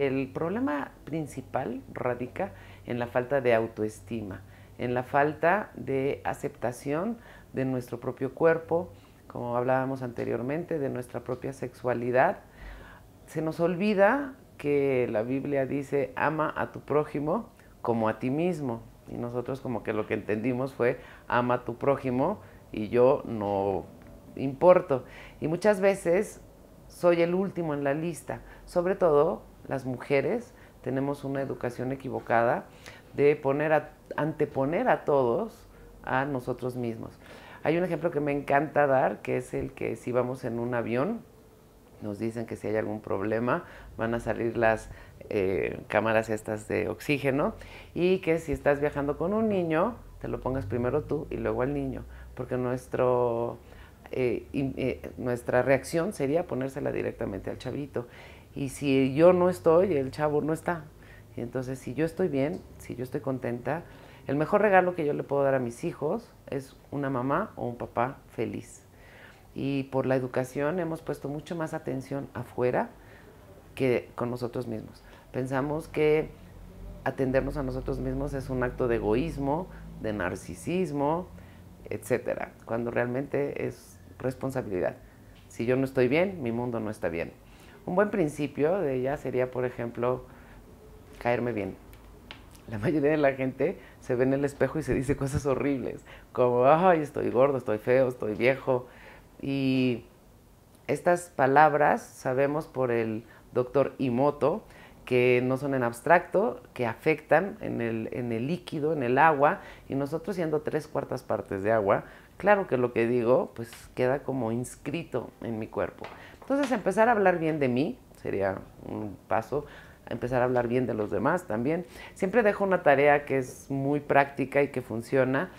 El problema principal radica en la falta de autoestima, en la falta de aceptación de nuestro propio cuerpo, como hablábamos anteriormente, de nuestra propia sexualidad. Se nos olvida que la Biblia dice ama a tu prójimo como a ti mismo. Y nosotros como que lo que entendimos fue ama a tu prójimo y yo no importo. Y muchas veces soy el último en la lista, sobre todo las mujeres tenemos una educación equivocada de poner anteponer a todos a nosotros mismos. Hay un ejemplo que me encanta dar, que es el que si vamos en un avión, nos dicen que si hay algún problema van a salir las eh, cámaras estas de oxígeno y que si estás viajando con un niño, te lo pongas primero tú y luego al niño, porque nuestro, eh, eh, nuestra reacción sería ponérsela directamente al chavito. Y si yo no estoy, el chavo no está. Y entonces, si yo estoy bien, si yo estoy contenta, el mejor regalo que yo le puedo dar a mis hijos es una mamá o un papá feliz. Y por la educación hemos puesto mucho más atención afuera que con nosotros mismos. Pensamos que atendernos a nosotros mismos es un acto de egoísmo, de narcisismo, etcétera, cuando realmente es responsabilidad. Si yo no estoy bien, mi mundo no está bien. Un buen principio de ella sería, por ejemplo, caerme bien. La mayoría de la gente se ve en el espejo y se dice cosas horribles, como, ay, estoy gordo, estoy feo, estoy viejo. Y estas palabras sabemos por el doctor Imoto, que no son en abstracto, que afectan en el, en el, líquido, en el agua, y nosotros siendo tres cuartas partes de agua, claro que lo que digo pues queda como inscrito en mi cuerpo. Entonces, empezar a hablar bien de mí sería un paso. Empezar a hablar bien de los demás también. Siempre dejo una tarea que es muy práctica y que funciona.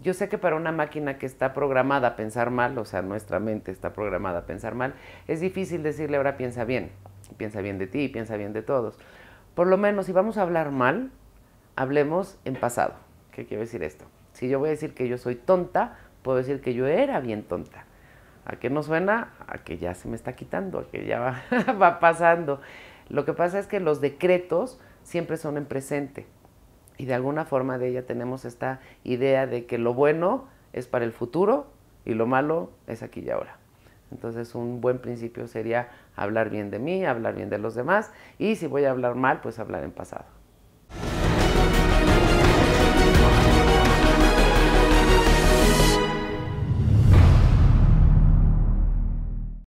Yo sé que para una máquina que está programada a pensar mal, o sea, nuestra mente está programada a pensar mal, es difícil decirle ahora piensa bien. Piensa bien de ti, y piensa bien de todos. Por lo menos, si vamos a hablar mal, hablemos en pasado. ¿Qué quiero decir esto? Si yo voy a decir que yo soy tonta, puedo decir que yo era bien tonta. ¿A qué no suena? A que ya se me está quitando, a que ya va, va pasando. Lo que pasa es que los decretos siempre son en presente y de alguna forma de ella tenemos esta idea de que lo bueno es para el futuro y lo malo es aquí y ahora. Entonces un buen principio sería hablar bien de mí, hablar bien de los demás y si voy a hablar mal, pues hablar en pasado.